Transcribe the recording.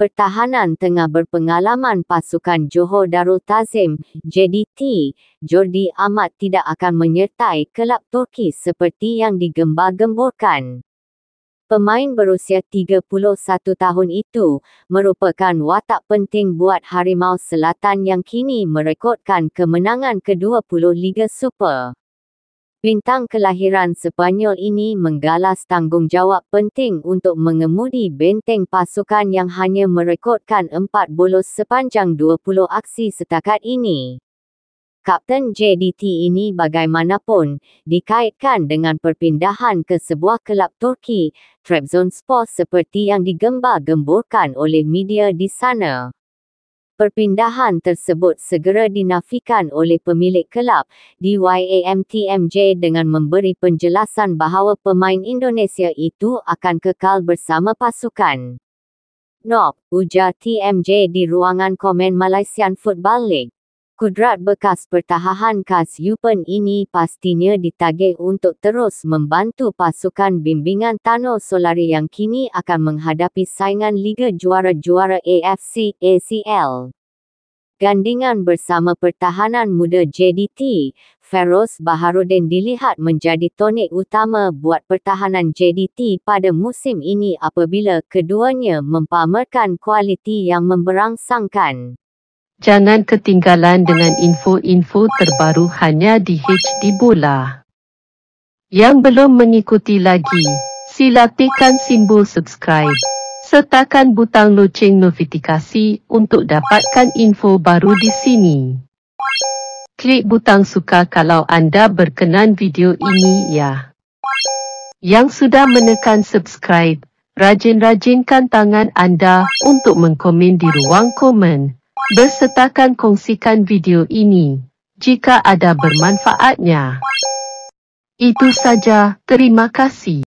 pertahanan tengah berpengalaman pasukan Johor Darul Tazim, JDT, Jordi amat tidak akan menyertai kelab Turki seperti yang digembar-gemburkan. Pemain berusia 31 tahun itu merupakan watak penting buat Harimau Selatan yang kini merekodkan kemenangan kedua puluh Liga Super. Bintang kelahiran Sepanyol ini menggalas tanggungjawab penting untuk mengemudi benteng pasukan yang hanya merekodkan empat bolos sepanjang 20 aksi setakat ini. Kapten JDT ini bagaimanapun dikaitkan dengan perpindahan ke sebuah kelab Turki, Trabzonspor seperti yang digembar-gemburkan oleh media di sana perpindahan tersebut segera dinafikan oleh pemilik kelab DYAMTMJ dengan memberi penjelasan bahawa pemain Indonesia itu akan kekal bersama pasukan. Nop, ujar TMJ di ruangan komen Malaysian Football League. Kudrat bekas pertahanan khas Yupen ini pastinya ditagih untuk terus membantu pasukan bimbingan Tano Solari yang kini akan menghadapi saingan Liga Juara-Juara AFC ACL. Gandingan bersama pertahanan muda JDT, Feroz Baharudin dilihat menjadi tonik utama buat pertahanan JDT pada musim ini apabila keduanya mempamerkan kualiti yang memberangsangkan. Jangan ketinggalan dengan info-info terbaru hanya di HD Bola. Yang belum mengikuti lagi, sila tekan simbol subscribe sertakan butang loceng notifikasi untuk dapatkan info baru di sini. Klik butang suka kalau anda berkenan video ini ya. Yang sudah menekan subscribe, rajin-rajinkan tangan anda untuk mengkomen di ruang komen. Bersertakan kongsikan video ini jika ada bermanfaatnya. Itu saja, terima kasih.